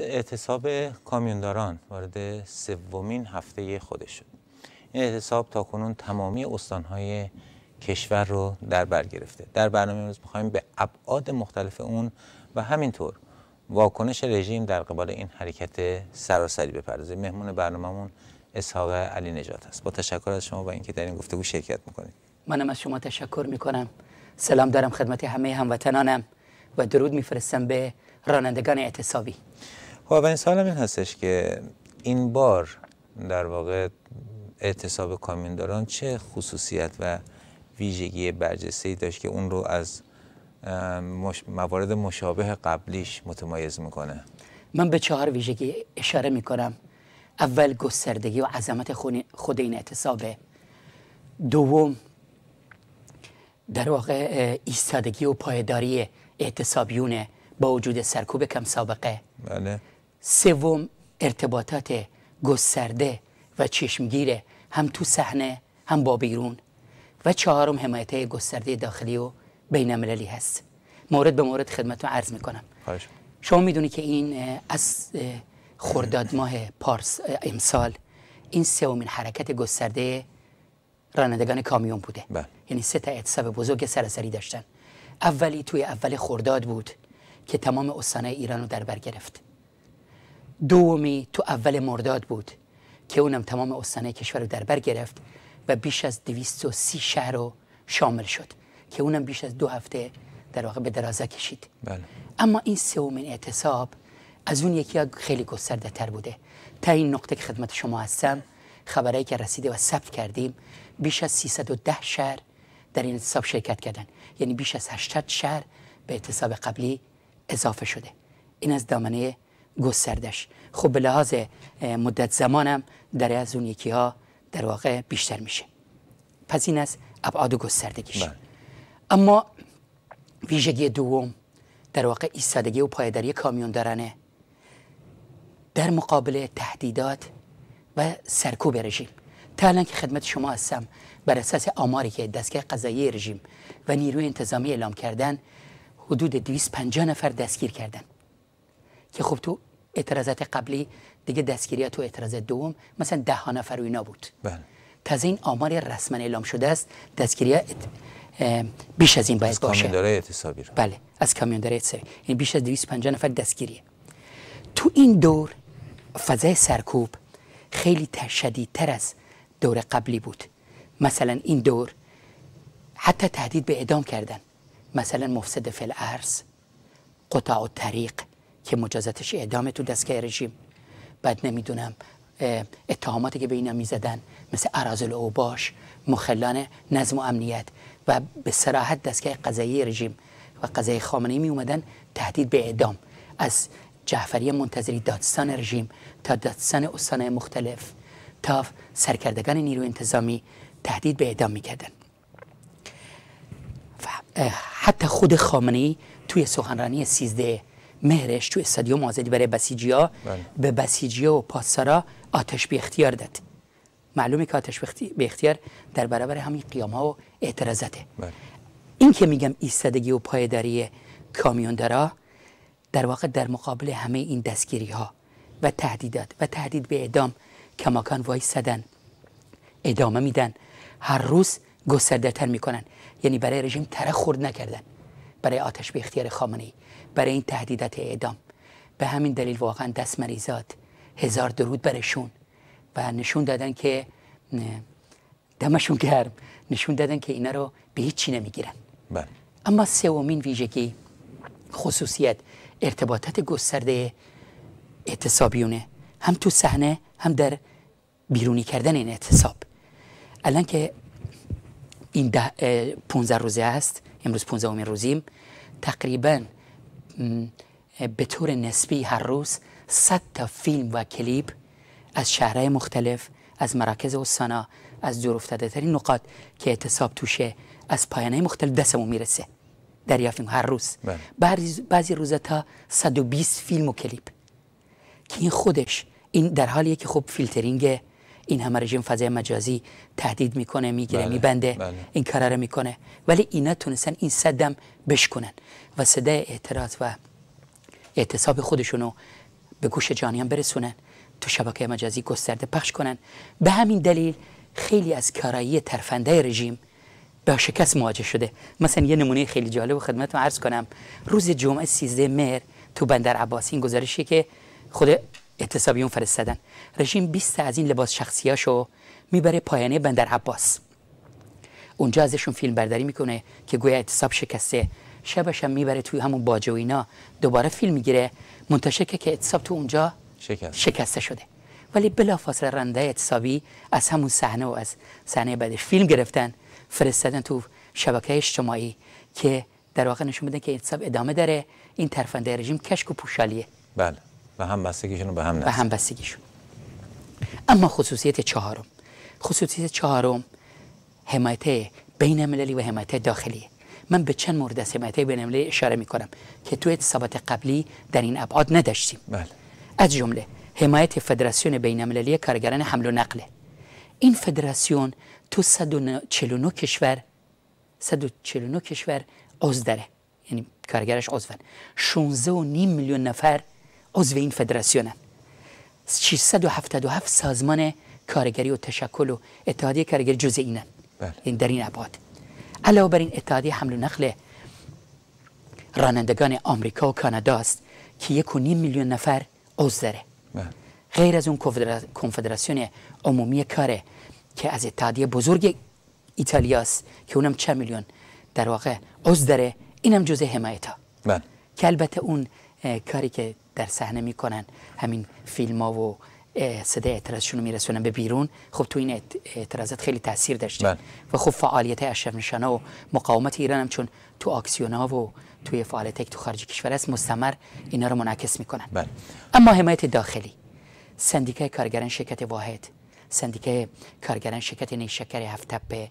اعتصاب کامیونداران وارد سومین هفته خودش شد این اعتصاب تا کنون تمامی استانهای کشور رو در بر گرفته در برنامه امروز میخوایم به ابعاد مختلف اون و همینطور واکنش رژیم در قبال این حرکت سراسری بپردازیم مهمون برنامهمون اسحاق علی نجات است با تشکر از شما و اینکه در این گفتگو شرکت میکنید منم از شما تشکر میکنم سلام دارم خدمت همه هموطنانم و درود میفرستم به رانندگان اعتصابی خب اولین سالم این هستش که این بار در واقع اعتصاب کامینداران چه خصوصیت و ویژگی برجسته داشت که اون رو از موارد مشابه قبلیش متمایز میکنه من به چهار ویژگی اشاره میکنم اول گستردگی و عظمت خود این اعتصابه دوم در واقع ایستادگی و پایداری اعتصابیونه با وجود سرکوب کم سابقه بله سوم ارتباطات گسترده و چشمگیره هم تو صحنه هم با بیرون و چهارم حمایت گسترده داخلی و بین المللی هست مورد به مورد خدمتتون عرض میکنم شما میدونی که این از خرداد ماه پارس امسال این سومین حرکت گسترده رانندگان کامیون بوده بله. یعنی سه تا اعتصاب بزرگ سرسری داشتن اولی توی اول خرداد بود که تمام استانه ایران رو در بر گرفت دومی تو اول مرداد بود که اونم تمام استانه کشور رو در بر گرفت و بیش از 230 شهر رو شامل شد که اونم بیش از دو هفته در واقع به درازه کشید بله. اما این سومین اعتصاب از اون یکی خیلی گسترده تر بوده تا این نقطه که خدمت شما هستم خبرایی که رسیده و ثبت کردیم بیش از 310 شهر در این اعتصاب شرکت کردن یعنی بیش از 80 شهر به اعتصاب قبلی اضافه شده این از دامنه گستردش خب به لحاظ مدت زمانم در از اون یکی ها در واقع بیشتر میشه پس این از ابعاد گستردگیش بله. اما ویژگی دوم در واقع ایستادگی و پایداری کامیون دارنه در مقابل تهدیدات و سرکوب رژیم تا الان که خدمت شما هستم بر اساس آماری که دستگاه قضایی رژیم و نیروی انتظامی اعلام کردن حدود 250 نفر دستگیر کردند که خب تو اعتراضات قبلی دیگه دستگیری تو اعتراض دوم مثلا ده ها نفر اینا بود بله تازه این آمار رسما اعلام شده است دستگیری بیش از این باید از باشه داره اعتصابی بله از داره اعتصابی این یعنی بیش از 250 نفر دستگیریه تو این دور فضای سرکوب خیلی شدیدتر از دور قبلی بود مثلا این دور حتی تهدید به اعدام کردن مثلا مفسد فل الارض قطع و طریق که مجازاتش اعدام تو دستگاه رژیم بعد نمیدونم اتهاماتی که به اینا میزدن مثل ارازل اوباش مخلان نظم و امنیت و به سراحت دستگاه قضایی رژیم و قضایی خامنه‌ای می اومدن تهدید به اعدام از جعفری منتظری دادستان رژیم تا دادستان استانه مختلف تا سرکردگان نیروی انتظامی تهدید به اعدام میکردن و حتی خود خامنه ای توی سخنرانی 13 مهرش تو استادیوم آزادی برای بسیجیا بله. به بسیجیا و پاسارا آتش به اختیار داد معلومه که آتش به اختیار در برابر همین قیام ها و اعتراضاته بله. این که میگم ایستادگی و پایداری ها در واقع در مقابل همه این دستگیری ها و تهدیدات و تهدید به اعدام کماکان سدن ادامه میدن هر روز گسترده تر میکنن یعنی برای رژیم تره خورد نکردن برای آتش به اختیار ای برای این تهدیدات اعدام به همین دلیل واقعا دست مریزاد هزار درود برشون و نشون دادن که دمشون گرم نشون دادن که اینا رو به هیچی نمیگیرن بله. اما سومین ویژگی خصوصیت ارتباطات گسترده اعتصابیونه هم تو صحنه هم در بیرونی کردن این اعتصاب الان که این 15 روزه است امروز 15 روزیم تقریبا به طور نسبی هر روز صد تا فیلم و کلیپ از شهرهای مختلف از مراکز استانا از دور افتاده ترین نقاط که اعتصاب توشه از پایانه مختلف دستمون میرسه دریافتیم هر روز بله. بعضی بعضی روزا 120 فیلم و کلیپ که این خودش این در حالیه که خب فیلترینگ این همه رژیم فضای مجازی تهدید میکنه میگیره بله. میبنده بله. این کارا میکنه ولی اینا تونستن این صدم بشکنن و صدای اعتراض و اعتصاب خودشونو به گوش جانیان برسونن تو شبکه مجازی گسترده پخش کنن به همین دلیل خیلی از کارایی ترفنده رژیم به شکست مواجه شده مثلا یه نمونه خیلی جالب و خدمتتون عرض کنم روز جمعه 13 مهر تو بندر عباس این گزارشی که خود اعتصابیون فرستادن رژیم 20 از این لباس شخصیاشو میبره پایانه بندر عباس اونجا ازشون فیلم برداری میکنه که گویا اعتصاب شکسته شبش هم میبره توی همون باجه و اینا دوباره فیلم میگیره منتشر که اعتصاب تو اونجا شکست. شکسته شده ولی بلافاصله رنده اعتصابی از همون صحنه و از صحنه بعدش فیلم گرفتن فرستادن تو شبکه اجتماعی که در واقع نشون میده که اعتصاب ادامه داره این ترفنده رژیم کشک و پوشالیه بله به هم بستگیشون به هم نزد. به هم بستگیشون اما خصوصیت چهارم خصوصیت چهارم حمایت بین المللی و حمایت داخلی من به چند مورد از حمایت بین المللی اشاره می کنم که توی حسابات قبلی در این ابعاد نداشتیم بله. از جمله حمایت فدراسیون بین المللی کارگران حمل و نقل این فدراسیون تو 149 کشور 149 کشور عضو داره یعنی کارگرش عضون 16 و نیم میلیون نفر عضو این فدراسیونه 677 سازمان کارگری و تشکل و اتحادیه کارگری جزء اینن بله. این در این ابعاد علاوه بر این اتحادیه حمل و نقل رانندگان آمریکا و کانادا است که یک و نیم میلیون نفر عضو داره بله. غیر از اون کنفدراسیون عمومی کاره که از اتحادیه بزرگ ایتالیا است که اونم چه میلیون در واقع عضو داره اینم جزء حمایت ها بله. که البته اون کاری که در صحنه میکنن همین فیلم ها و صدای اعتراضشون رو میرسونن به بیرون خب تو این اعتراضات خیلی تاثیر داشت بله. و خب فعالیت اشرف نشانا و مقاومت ایران هم چون تو آکسیونا و توی فعالیت تو خارج کشور است مستمر اینا رو منعکس میکنن بله. اما حمایت داخلی سندیکای کارگران شرکت واحد سندیکای کارگران شرکت نیشکر به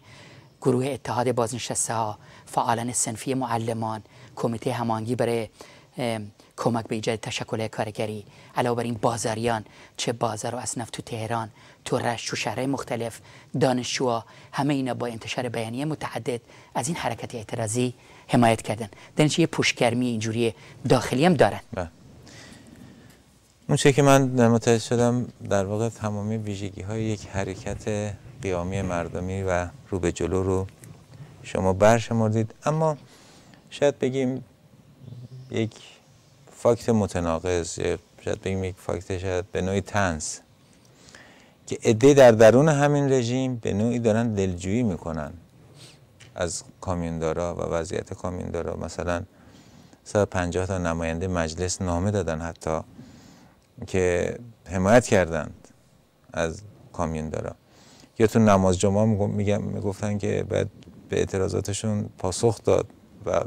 گروه اتحاد بازنشسته ها فعالان سنفی معلمان کمیته همانگی برای کمک به ایجاد تشکل کارگری علاوه بر این بازاریان چه بازار و اصناف تو تهران تو رشت و شهرهای مختلف دانشجوها همه اینا با انتشار بیانیه متعدد از این حرکت اعتراضی حمایت کردن در یه پوشگرمی اینجوری داخلی هم دارن بله. اون چه که من متوجه شدم در واقع تمامی ویژگی های یک حرکت قیامی مردمی و رو به جلو رو شما برشمردید اما شاید بگیم یک فاکت متناقض شاید بگیم یک فاکت شاید به نوعی تنس که عده در درون همین رژیم به نوعی دارن دلجویی میکنن از کامیوندارا و وضعیت کامیوندارا مثلا 150 تا نماینده مجلس نامه دادن حتی که حمایت کردند از کامیوندارا یا تو نماز جمعه میگفتن که بعد به اعتراضاتشون پاسخ داد و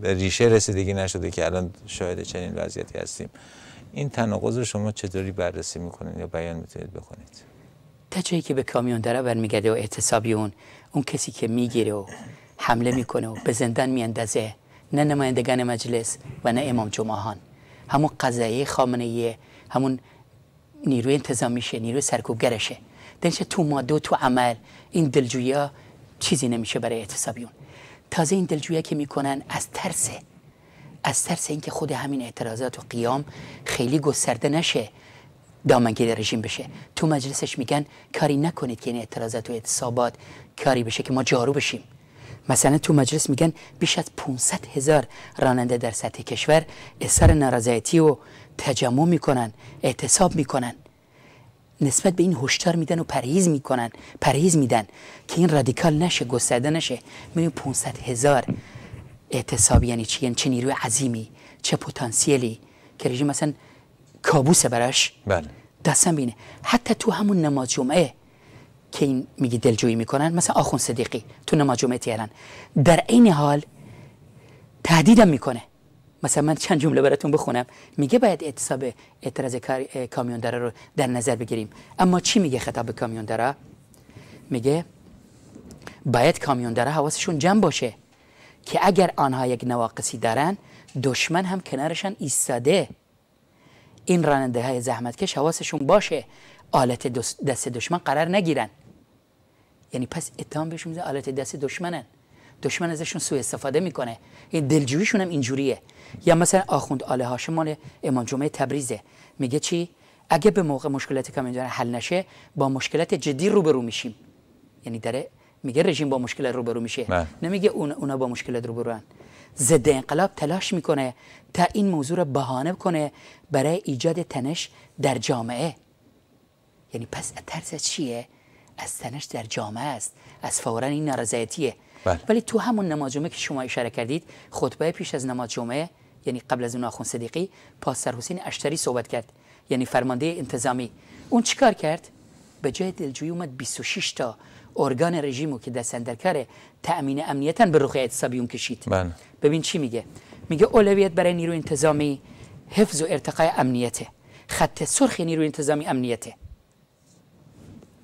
به ریشه رسیدگی نشده که الان شاید چنین وضعیتی هستیم این تناقض رو شما چطوری بررسی میکنید یا بیان میتونید بکنید تا جایی که به کامیون داره برمیگرده و اعتصابی اون اون کسی که میگیره و حمله میکنه و به زندان میاندازه نه نمایندگان مجلس و نه امام جمعهان همون قضایی خامنه همون نیروی انتظامیشه نیروی سرکوبگرشه دنشه تو ماده و تو عمل این دلجویا چیزی نمیشه برای اعتصابیون تازه این دلجویه که میکنن از ترس از ترس اینکه خود همین اعتراضات و قیام خیلی گسترده نشه دامنگیر رژیم بشه تو مجلسش میگن کاری نکنید که این اعتراضات و اعتصابات کاری بشه که ما جارو بشیم مثلا تو مجلس میگن بیش از 500 هزار راننده در سطح کشور اثر نارضایتی و تجمع میکنن اعتصاب میکنن نسبت به این هشدار میدن و پرهیز میکنن پرهیز میدن که این رادیکال نشه گسترده نشه میبینی 500 هزار اعتصاب یعنی چی یعنی چه نیروی عظیمی چه پتانسیلی که رژیم مثلا کابوسه براش بله دستم بینه حتی تو همون نماز جمعه که این میگه دلجویی میکنن مثلا آخون صدیقی تو نماز جمعه تهران در این حال تهدیدم میکنه مثلا من چند جمله براتون بخونم میگه باید اعتصاب اعتراض کامیوندارا رو در نظر بگیریم اما چی میگه خطاب به میگه باید کامیوندره حواسشون جمع باشه که اگر آنها یک نواقصی دارن دشمن هم کنارشان ایستاده این راننده های زحمتکش حواسشون باشه آلت دست دشمن قرار نگیرن یعنی پس اتهام بهشون آلت دست دشمنن دشمن ازشون سوء استفاده میکنه این دلجوییشون هم اینجوریه یا مثلا آخوند آله هاشم مال امام جمعه تبریزه میگه چی اگه به موقع مشکلات کمیدان حل نشه با مشکلات جدی روبرو میشیم یعنی داره میگه رژیم با مشکلات روبرو میشه نه. بله. نمیگه اون اونا با مشکلات روبرو هن. ضد انقلاب تلاش میکنه تا این موضوع رو بهانه کنه برای ایجاد تنش در جامعه یعنی پس ترس چیه از تنش در جامعه است از فورا این نارضایتیه بله. ولی تو همون نماز جمعه که شما اشاره کردید خطبه پیش از نماز جمعه یعنی قبل از اون اخون صدیقی پاسر حسین اشتری صحبت کرد یعنی فرمانده انتظامی اون چیکار کرد به جای دلجویی اومد 26 تا ارگان رژیمو که دست اندرکار تأمین امنیتا به رخ اعتصابیون کشید بله. ببین چی میگه میگه اولویت برای نیرو انتظامی حفظ و ارتقای امنیته خط سرخ نیروی انتظامی امنیته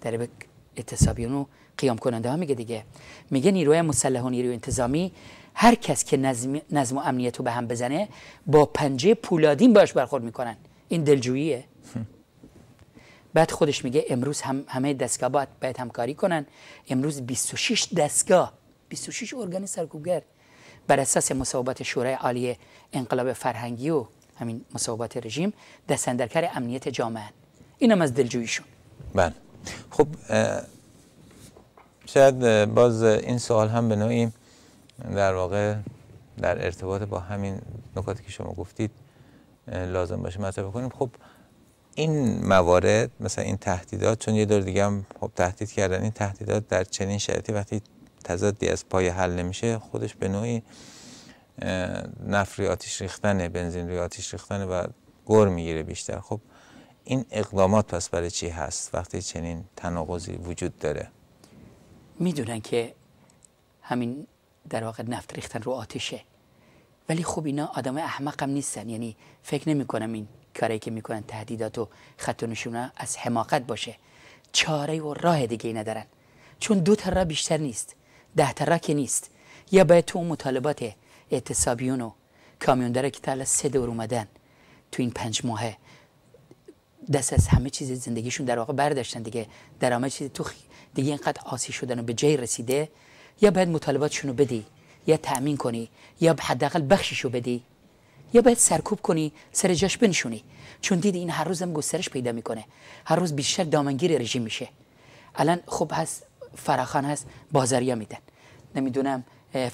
در اعتصابیونو قیام کننده ها میگه دیگه میگه نیروی مسلح و نیروی انتظامی هر کس که نظم, نظم و امنیت رو به هم بزنه با پنجه پولادین باش برخورد میکنن این دلجوییه بعد خودش میگه امروز هم همه دستگاه باید, باید همکاری کنن امروز 26 دستگاه 26 ارگان سرکوبگر بر اساس مصوبات شورای عالی انقلاب فرهنگی و همین مصوبات رژیم دستندرکر امنیت جامعه اینم از دلجوییشون بله خب شاید باز این سوال هم به نوعی در واقع در ارتباط با همین نکاتی که شما گفتید لازم باشه مطرح کنیم خب این موارد مثلا این تهدیدات چون یه دور دیگه هم خب تهدید کردن این تهدیدات در چنین شرایطی وقتی تضادی از پای حل نمیشه خودش به نوعی نفری آتیش ریختن بنزین روی آتیش ریختنه و گر میگیره بیشتر خب این اقدامات پس برای چی هست وقتی چنین تناقضی وجود داره میدونن که همین در واقع نفت ریختن رو آتشه ولی خب اینا آدم هم نیستن یعنی فکر نمیکنم این کاری که میکنن تهدیدات و خط و نشونه از حماقت باشه چاره و راه دیگه ای ندارن چون دو را بیشتر نیست ده تا که نیست یا باید تو اون مطالبات اعتصابیون و داره که تا سه دور اومدن تو این پنج ماهه دست از همه چیز زندگیشون در واقع برداشتن دیگه در چیز تو دیگه اینقدر آسی شدن و به جای رسیده یا باید مطالباتشون رو بدی یا تأمین کنی یا حداقل رو بدی یا باید سرکوب کنی سر جاش بنشونی چون دیدی این هر روزم گسترش پیدا میکنه هر روز بیشتر دامنگیر رژیم میشه الان خوب هست فراخان هست بازاریا میدن نمیدونم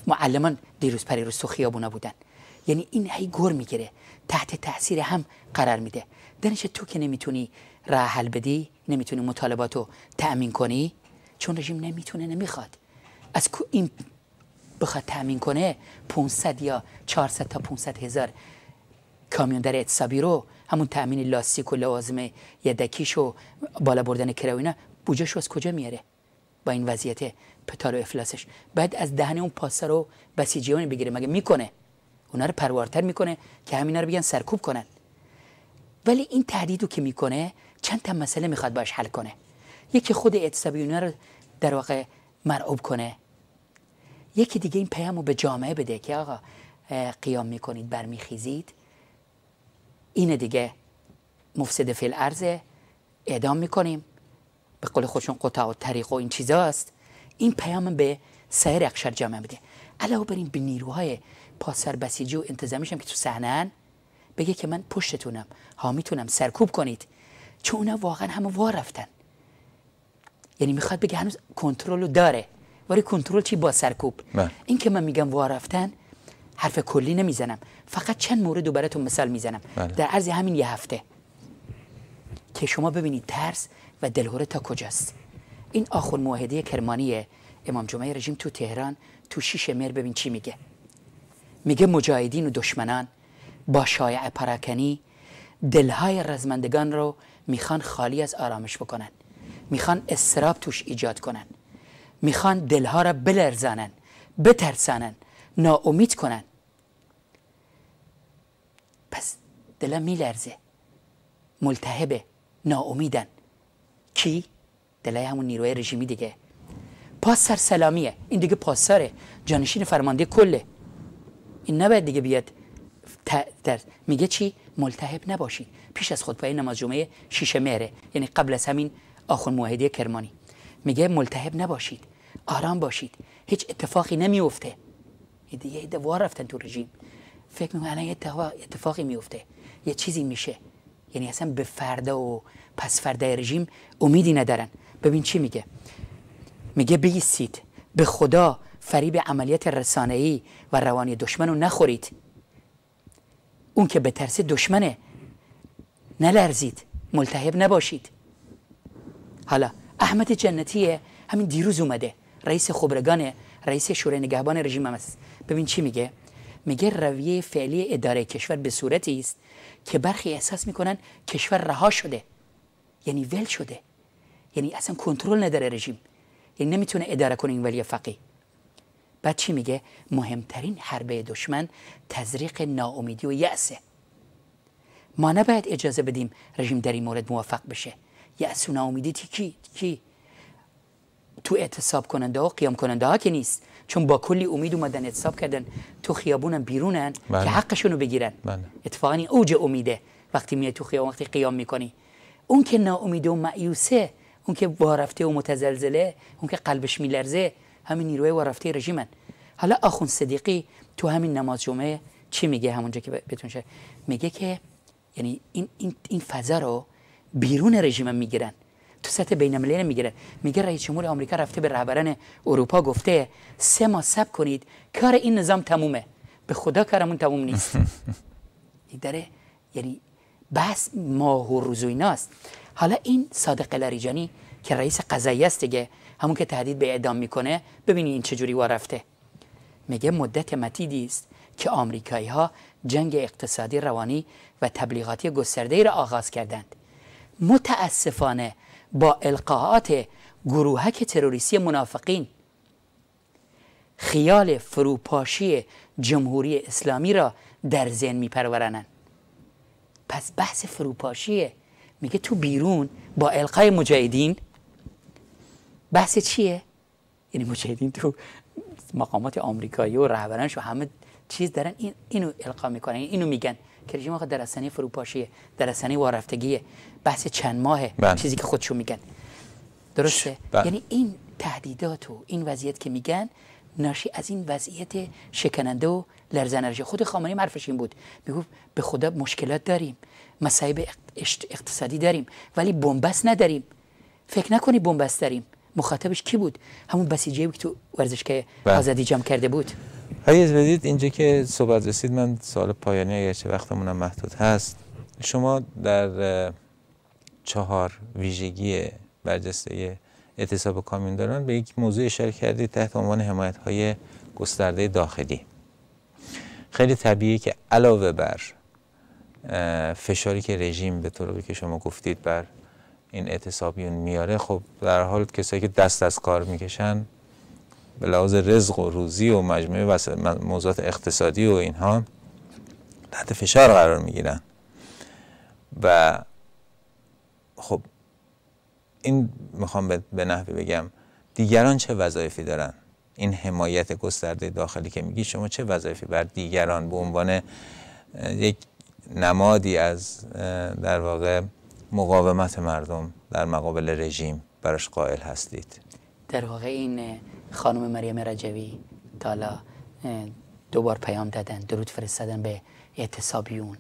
معلمان دیروز پریروز تو خیابونا بودن یعنی این هی گور میگیره تحت تاثیر هم قرار میده دانش تو که نمیتونی راه حل بدی نمیتونی مطالباتو تأمین کنی چون رژیم نمیتونه نمیخواد از کو این بخواد تامین کنه 500 یا 400 تا 500 هزار کامیون در اتصابی رو همون تامین لاستیک و لوازم یدکیش و بالا بردن کروینه بوجهش از کجا میاره با این وضعیت پتار و افلاسش بعد از دهن اون پاسه رو بسیجیان بگیره مگه میکنه اونا رو پروارتر میکنه که همینا رو بگن سرکوب کنن ولی این تهدیدو که میکنه چند تا مسئله میخواد باش حل کنه یکی خود اتسابیونه رو در واقع مرعوب کنه یکی دیگه این پیام رو به جامعه بده که آقا قیام میکنید برمیخیزید این دیگه مفسد فیل عرضه اعدام میکنیم به قول خودشون قطع و طریق و این چیزاست این پیام به سایر اقشار جامعه بده علاوه بر این به نیروهای پاسر بسیجی و انتظامیشم که تو صحنن بگه که من پشتتونم ها میتونم سرکوب کنید چون اونا واقعا همه وا رفتن یعنی میخواد بگه هنوز کنترل رو داره ولی کنترل چی با سرکوب بله. این که من میگم وارفتن حرف کلی نمیزنم فقط چند مورد رو براتون مثال میزنم بله. در عرض همین یه هفته که شما ببینید ترس و دلهوره تا کجاست این آخر معاهده کرمانی امام جمعه رژیم تو تهران تو شیش میر ببین چی میگه میگه مجاهدین و دشمنان با شایع پراکنی دلهای رزمندگان رو میخوان خالی از آرامش بکنن میخوان استراب توش ایجاد کنن میخوان دلها را بلرزانن بترسانن ناامید کنن پس دلها میلرزه ملتهبه ناامیدن کی؟ دلای همون نیروی رژیمی دیگه پاس سلامیه، این دیگه پاساره جانشین فرمانده کله این نباید دیگه بیاد در میگه چی ملتهب نباشی. پیش از خطبه نماز جمعه شیشه مهره یعنی قبل از همین آخون معاهده کرمانی میگه ملتهب نباشید آرام باشید هیچ اتفاقی نمیفته یه دوار رفتن تو رژیم فکر الان یه اتفاقی میفته یه چیزی میشه یعنی اصلا به فردا و پس فردا رژیم امیدی ندارن ببین چی میگه میگه بیستید به خدا فریب عملیات رسانه‌ای و روانی دشمن رو نخورید اون که به ترس دشمنه نلرزید ملتهب نباشید حالا احمد جنتیه همین دیروز اومده رئیس خبرگان رئیس شورای نگهبان رژیم هم است ببین چی میگه میگه رویه فعلی اداره کشور به صورتی است که برخی احساس میکنن کشور رها شده یعنی ول شده یعنی اصلا کنترل نداره رژیم یعنی نمیتونه اداره کنه این ولی فقی بعد چی میگه مهمترین حربه دشمن تزریق ناامیدی و یأسه ما نباید اجازه بدیم رژیم در این مورد موفق بشه یأس و ناامیدی کی کی تو اعتصاب کننده ها قیام کننده ها که نیست چون با کلی امید اومدن اعتصاب کردن تو خیابونن بیرونن بله. که حقشونو بگیرن بله. اتفاقا این اوج امیده وقتی میای تو خیابون وقتی قیام میکنی اون که ناامیده و معیوسه اون که وارفته و متزلزله اون که قلبش میلرزه همین نیروی وارفته رژیمن حالا آخون صدیقی تو همین نماز جمعه چی میگه همونجا که بتونشه میگه که یعنی این, این, این فضا رو بیرون رژیم میگیرن تو سطح بین المللی میگیرن میگه رئیس جمهور آمریکا رفته به رهبران اروپا گفته سه ماه سب کنید کار این نظام تمومه به خدا کارمون تموم نیست داره یعنی بس ماه و روز ایناست حالا این صادق لریجانی که رئیس قضایی است دیگه همون که تهدید به اعدام میکنه ببینید این چجوری و رفته میگه مدت متیدی است که آمریکایی ها جنگ اقتصادی روانی و تبلیغاتی گسترده ای را آغاز کردند متاسفانه با القاعات گروهک تروریستی منافقین خیال فروپاشی جمهوری اسلامی را در ذهن میپرورنن پس بحث فروپاشیه میگه تو بیرون با القای مجاهدین بحث چیه یعنی مجاهدین تو مقامات آمریکایی و رهبرانش و همه چیز دارن این اینو القا میکنن یعنی اینو میگن که رژیم آقا در اسنی فروپاشیه در وارفتگیه بحث چند ماهه بند. بله. چیزی که خودشون میگن درسته بله. یعنی این تهدیدات و این وضعیت که میگن ناشی از این وضعیت شکننده و لرزنرژی خود خامنه‌ای حرفش این بود میگفت به خدا مشکلات داریم مصائب اقتصادی داریم ولی بنبست نداریم فکر نکنی بنبست داریم مخاطبش کی بود همون بسیجی که تو ورزشگاه بله. آزادی جمع کرده بود از بدید اینجا که صحبت رسید من سال پایانی اگرچه وقتمونم محدود هست شما در چهار ویژگی برجسته اعتصاب کامیونداران به یک موضوع اشاره کردید تحت عنوان حمایت های گسترده داخلی خیلی طبیعی که علاوه بر فشاری که رژیم به طوری که شما گفتید بر این اعتصابیون میاره خب در حال کسایی که دست از کار میکشن به لحاظ رزق و روزی و مجموعه و موضوعات اقتصادی و اینها تحت فشار قرار میگیرن و خب این میخوام به نحوی بگم دیگران چه وظایفی دارن این حمایت گسترده داخلی که میگی شما چه وظایفی بر دیگران به عنوان یک نمادی از در واقع مقاومت مردم در مقابل رژیم براش قائل هستید در واقع این خانم مریم رجوی تالا دوبار پیام دادن درود فرستادن به اعتصابیون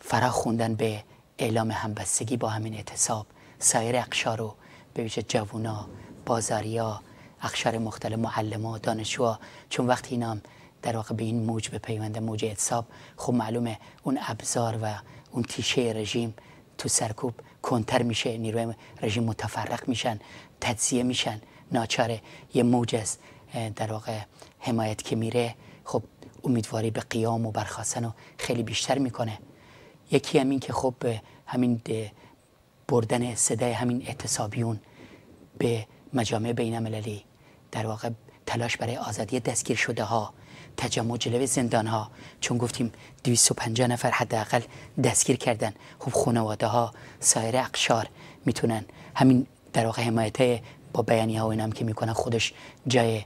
فرا خوندن به اعلام همبستگی با همین اعتصاب سایر اقشار و به ویژه جوونا بازاریا اقشار مختلف معلما دانشجوها چون وقتی اینا هم در واقع به این موج به پیوند موج اعتصاب خب معلومه اون ابزار و اون تیشه رژیم تو سرکوب کنتر میشه نیروی رژیم متفرق میشن تجزیه میشن ناچاره یه موج از در واقع حمایت که میره خب امیدواری به قیام و برخواستن رو خیلی بیشتر میکنه یکی همین که خب همین بردن صدای همین اعتصابیون به مجامع بین المللی در واقع تلاش برای آزادی دستگیر شده ها تجمع جلوی زندان ها چون گفتیم 250 نفر حداقل دستگیر کردن خب خانواده ها سایر اقشار میتونن همین در واقع حمایت با بیانیه ها هم که میکنه خودش جای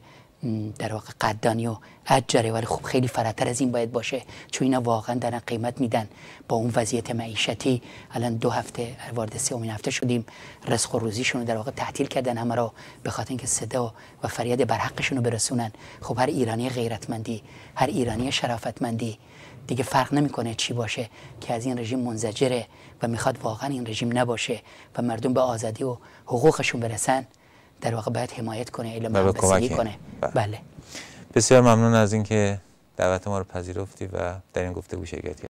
در واقع قدانی و اجره ولی خب خیلی فراتر از این باید باشه چون اینا واقعا دارن قیمت میدن با اون وضعیت معیشتی الان دو هفته وارد اومین هفته شدیم رزق و روزیشون رو در واقع تعطیل کردن همه رو به خاطر اینکه صدا و فریاد برحقشون رو برسونن خب هر ایرانی غیرتمندی هر ایرانی شرافتمندی دیگه فرق نمیکنه چی باشه که از این رژیم منزجره و میخواد واقعا این رژیم نباشه و مردم به آزادی و حقوقشون برسن در واقع باید حمایت کنه علم کنه بله. بله. بسیار ممنون از اینکه دعوت ما رو پذیرفتی و در این گفتگو شرکت کردی